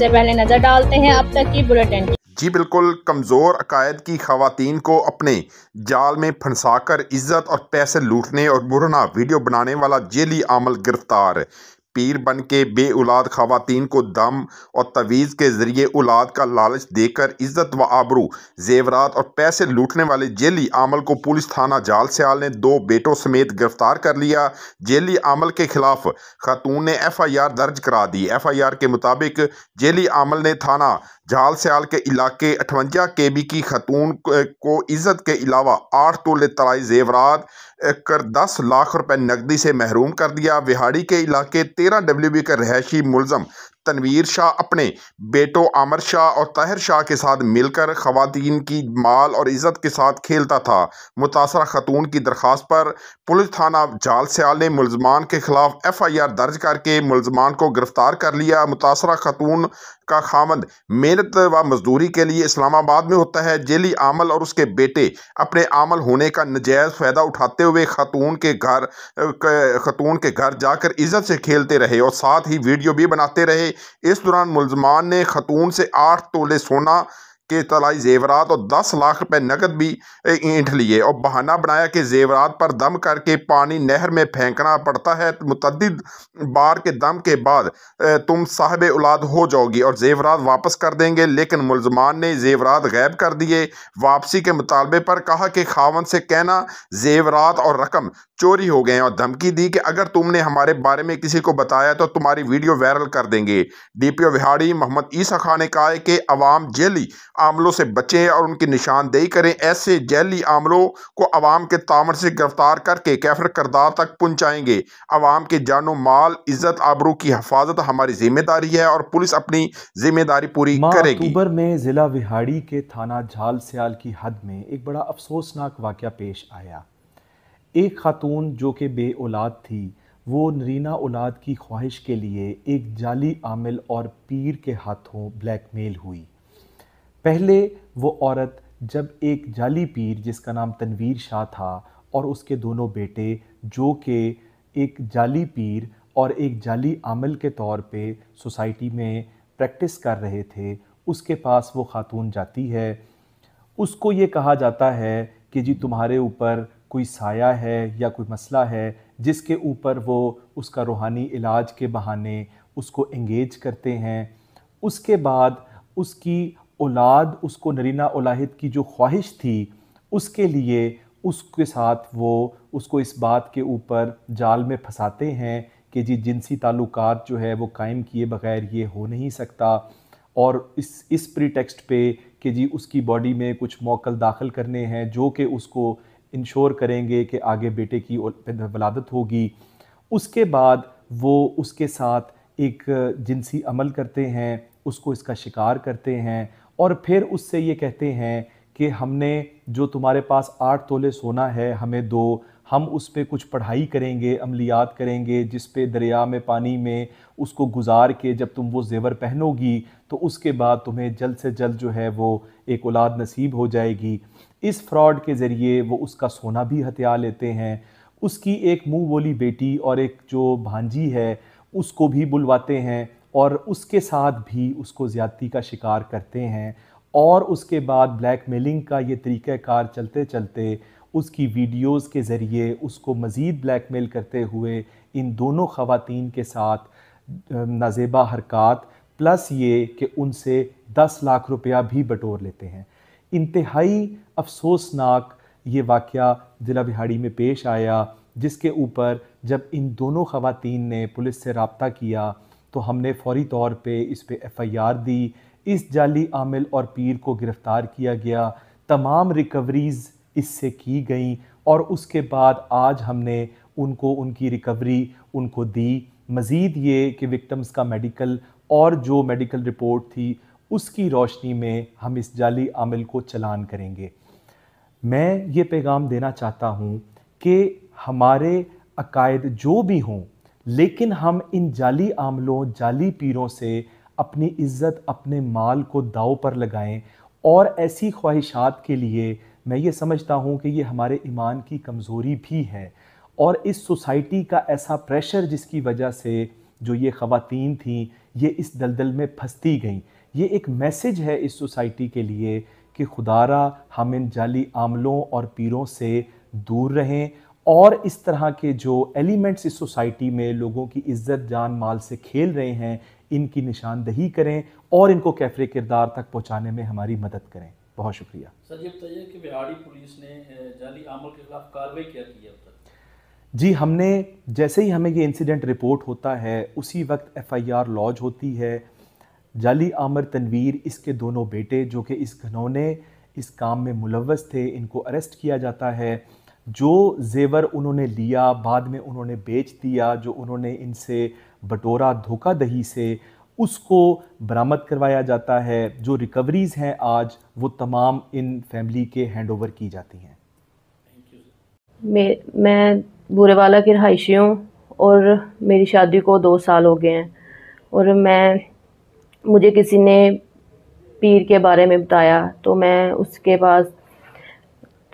सबसे पहले नजर डालते हैं अब तक की बुलेटिन जी बिल्कुल कमज़ोर अकायद की खातन को अपने जाल में फंसा कर इज़्ज़त और पैसे लूटने और बुरना वीडियो बनाने वाला जेली आमल गिरफ्तार पीर बन के बे औलाद खातन को दम और तवीज़ के ज़रिए औलाद का लालच देकर इज़्ज़त व आबरू जेवरात और पैसे लूटने वाले जेली आमल को पुलिस थाना जाल सयाल ने दो बेटों समेत गिरफ्तार कर लिया जेली आमल के खिलाफ खातून ने एफ आई आर दर्ज करा दी एफ आई आर के मुताबिक जेली आमल ने थाना जाल सयाल के इलाके अठवंजा के बी की खतून को इज़्ज़त के अलावा आठ तोले तलाई जेवरात कर दस लाख रुपए नकदी से महरूम कर दिया विहाड़ी के इलाके तेरह डब्ल्यू का रहायशी मुलजम तनवीर शाह अपने बेटों आमर शाह और ताहिर शाह के साथ मिलकर खुतिन की माल और इज़्ज़त के साथ खेलता था मुतासर खतून की दरख्वास्त पर पुलिस थाना जाल ने मुलजमान के खिलाफ एफ आई आर दर्ज करके मुलजमान को गिरफ्तार कर लिया मुतासर खतून का खामद मेहनत व मजदूरी के लिए इस्लामाबाद में होता है जेली आमल और उसके बेटे अपने आमल होने का नजायज़ फ़ायदा उठाते हुए खतून के घर खतून के घर जाकर इज़्ज़त से खेलते रहे और साथ ही वीडियो भी बनाते रहे इस दौरान मुलजमान ने खतून से आठ तोले सोना के तलाई जेवरात और दस लाख रुपए नकद भी ईंट लिए और बहाना बनाया कि जेवरात पर दम करके पानी नहर में फेंकना पड़ता है तो मुतद बार के दम के बाद तुम साहब औलाद हो जाओगी और जेवरात वापस कर देंगे लेकिन मुलजमान ने जेवरात गैब कर दिए वापसी के मुतालबे पर कहा कि खावन से कहना जेवरात और रकम चोरी हो गए और धमकी दी कि अगर तुमने हमारे बारे में किसी को बताया तो तुम्हारी वीडियो वायरल कर देंगे D P O Vehari Mohammad Isa Khan ने कहा कि अवाम जेली आमलों से बचें और उनकी निशानदेही करें ऐसे जैली आमलों को आवाम के तामर से गिरफ्तार करके कैफर करदार तक पहुँचाएंगे आवाम के जानो माल इज्जत आबरू की हफाजत हमारी जिम्मेदारी है और पुलिस अपनी जिम्मेदारी पूरी करेगी अक्टूबर में जिला विहाड़ी के थाना झाल सियाल की हद में एक बड़ा अफसोसनाक वाक़ पेश आया एक खातून जो कि बे औलाद थी वो नरीना औलाद की ख्वाहिश के लिए एक जाली आमिल और पीर के हाथों ब्लैकमेल हुई पहले वो औरत जब एक जाली पीर जिसका नाम तनवीर शाह था और उसके दोनों बेटे जो के एक जाली पीर और एक जाली आमल के तौर पे सोसाइटी में प्रैक्टिस कर रहे थे उसके पास वो खातून जाती है उसको ये कहा जाता है कि जी तुम्हारे ऊपर कोई साया है या कोई मसला है जिसके ऊपर वो उसका रूहानी इलाज के बहाने उसको एंगेज करते हैं उसके बाद उसकी औलाद उसको नरीना उलाहिद की जो ख्वाहिश थी उसके लिए उसके साथ वो उसको इस बात के ऊपर जाल में फंसाते हैं कि जी जिनसी ताल्लुक जो है वो कायम किए बग़ैर ये हो नहीं सकता और इस इस प्रीटेक्स्ट पे कि जी उसकी बॉडी में कुछ मौकल दाखिल करने हैं जो कि उसको इंश्योर करेंगे कि आगे बेटे की वलादत होगी उसके बाद वो उसके साथ एक जिनसी अमल करते हैं उसको इसका शिकार करते हैं और फिर उससे ये कहते हैं कि हमने जो तुम्हारे पास आठ तोले सोना है हमें दो हम उस पर कुछ पढ़ाई करेंगे अमलियात करेंगे जिस पे दरिया में पानी में उसको गुजार के जब तुम वो जेवर पहनोगी तो उसके बाद तुम्हें जल्द से जल्द जो है वो एक औलाद नसीब हो जाएगी इस फ्रॉड के ज़रिए वो उसका सोना भी हथिया लेते हैं उसकी एक मुंह बोली बेटी और एक जो भांजी है उसको भी बुलवाते हैं और उसके साथ भी उसको ज़्यादती का शिकार करते हैं और उसके बाद ब्लैक मेलिंग का ये तरीक़ाकार चलते चलते उसकी वीडियोस के ज़रिए उसको मज़ीद ब्लैक मेल करते हुए इन दोनों ख़वातीन के साथ नज़ेबा हरकत प्लस ये कि उनसे दस लाख रुपया भी बटोर लेते हैं इंतहाई अफसोसनाक ये वाक़ ज़िला बिहाड़ी में पेश आया जिसके ऊपर जब इन दोनों ख़वातीन ने पुलिस से रबता किया तो हमने फौरी तौर पे इस पर एफआईआर दी इस जाली आमिल और पीर को गिरफ़्तार किया गया तमाम रिकवरीज़ इससे की गई और उसके बाद आज हमने उनको उनकी रिकवरी उनको दी मज़ीद ये कि विक्टम्स का मेडिकल और जो मेडिकल रिपोर्ट थी उसकी रोशनी में हम इस जाली आमिल को चलान करेंगे मैं ये पैगाम देना चाहता हूँ कि हमारे अकायद जो भी हों लेकिन हम इन जाली आमलों जाली पीरों से अपनी इज्जत अपने माल को दाव पर लगाएं और ऐसी ख्वाहिशात के लिए मैं ये समझता हूँ कि ये हमारे ईमान की कमज़ोरी भी है और इस सोसाइटी का ऐसा प्रेशर जिसकी वजह से जो ये ख़वातीन थीं ये इस दलदल में फंसती गईं ये एक मैसेज है इस सोसाइटी के लिए कि खुदारा हम इन जाली आमलों और पीरों से दूर रहें और इस तरह के जो एलिमेंट्स इस सोसाइटी में लोगों की इज्जत जान माल से खेल रहे हैं इनकी निशानदही करें और इनको कैफरे किरदार तक पहुंचाने में हमारी मदद करें बहुत शुक्रिया सर ये कि पुलिस ने जाली आमल के खिलाफ कार्रवाई क्या की जी हमने जैसे ही हमें ये इंसिडेंट रिपोर्ट होता है उसी वक्त एफआईआर लॉज होती है जाली आमर तनवीर इसके दोनों बेटे जो कि इस घनौने इस काम में मुलवस थे इनको अरेस्ट किया जाता है जो जेवर उन्होंने लिया बाद में उन्होंने बेच दिया जो उन्होंने इनसे बटोरा धोखा दही से उसको बरामद करवाया जाता है जो रिकवरीज़ हैं आज वो तमाम इन फैमिली के हैंडओवर की जाती हैं मैं मैं बुरेवाला की रहायशी हूँ और मेरी शादी को दो साल हो गए हैं और मैं मुझे किसी ने पीर के बारे में बताया तो मैं उसके पास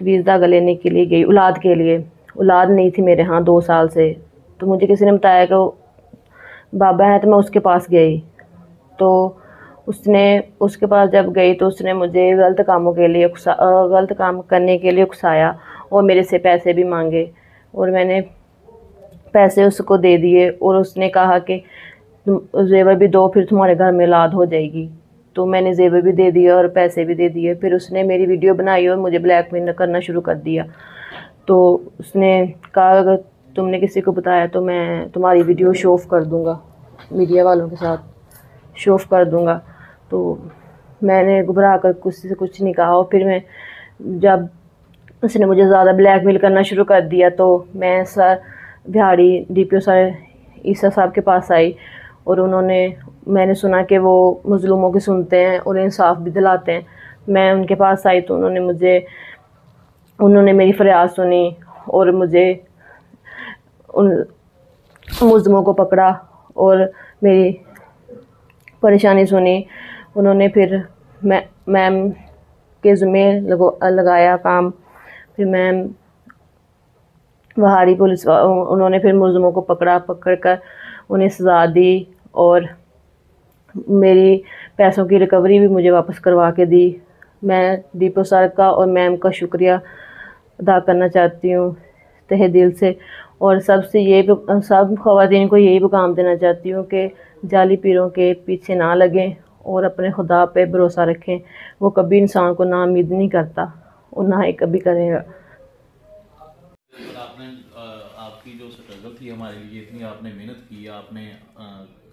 धागा लेने के लिए गई औलाद के लिए औलाद नहीं थी मेरे यहाँ दो साल से तो मुझे किसी ने बताया कि बाबा हैं तो मैं उसके पास गई तो उसने उसके पास जब गई तो उसने मुझे गलत कामों के लिए गलत काम करने के लिए उकसाया और मेरे से पैसे भी मांगे और मैंने पैसे उसको दे दिए और उसने कहा कि जेवर भी दो फिर तुम्हारे घर में औलाद हो जाएगी तो मैंने जेवर भी दे दिया और पैसे भी दे दिए फिर उसने मेरी वीडियो बनाई और मुझे ब्लैकमेल करना शुरू कर दिया तो उसने कहा अगर तुमने किसी को बताया तो मैं तुम्हारी वीडियो शो ऑफ कर दूँगा मीडिया वालों के साथ शो ऑफ कर दूँगा तो मैंने घबरा कर कुछ से कुछ नहीं कहा और फिर मैं जब उसने मुझे ज़्यादा ब्लैकमेल करना शुरू कर दिया तो मैं sir Bihari D P O sir Isa साहब के पास आई और उन्होंने मैंने सुना कि वो मज़लूमों की सुनते हैं और इंसाफ भी दिलाते हैं मैं उनके पास आई तो उन्होंने मुझे उन्होंने मेरी फरियाद सुनी और मुझे उन मुजमों को पकड़ा और मेरी परेशानी सुनी उन्होंने फिर मैं मैम के जुम्मे लगाया काम फिर मैम वहाड़ी पुलिस उन्होंने फिर मुलजमों को पकड़ा पकड़ कर उन्हें सजा दी और मेरी पैसों की रिकवरी भी मुझे वापस करवा के दी मैं दीपो सर का और मैम का शुक्रिया अदा करना चाहती हूँ तहे दिल से और सबसे ये सब खुवान को यही काम देना चाहती हूँ कि जाली पीरों के पीछे ना लगें और अपने खुदा पे भरोसा रखें वो कभी इंसान को ना उम्मीद नहीं करता और ना ही कभी करेगा आपकी जो स्ट्रगल थी हमारे लिए इतनी आपने मेहनत की आपने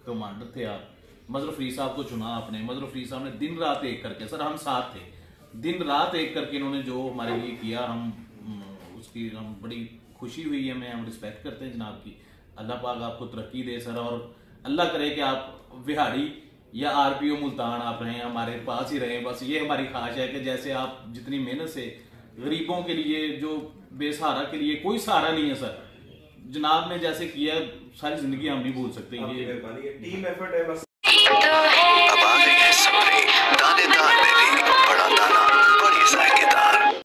कमांडर थे आप मजर फरीद साहब को चुना आपने मजर फरीद साहब ने दिन रात एक करके सर हम साथ थे दिन रात एक करके इन्होंने जो हमारे लिए किया हम उसकी हम बड़ी खुशी हुई है मैं हम रिस्पेक्ट करते हैं जनाब की अल्लाह पाक आपको तरक्की दे सर और अल्लाह करे कि आप बिहारी या आर पी ओ मुल्तान आप रहें हमारे पास ही रहें बस ये हमारी ख्वाहिश है कि जैसे आप जितनी मेहनत से गरीबों के लिए जो बेसहारा के लिए कोई सहारा नहीं है सर जनाब ने जैसे किया सारी जिंदगी हम नहीं भूल सकते ये टीम एफर्ट है बस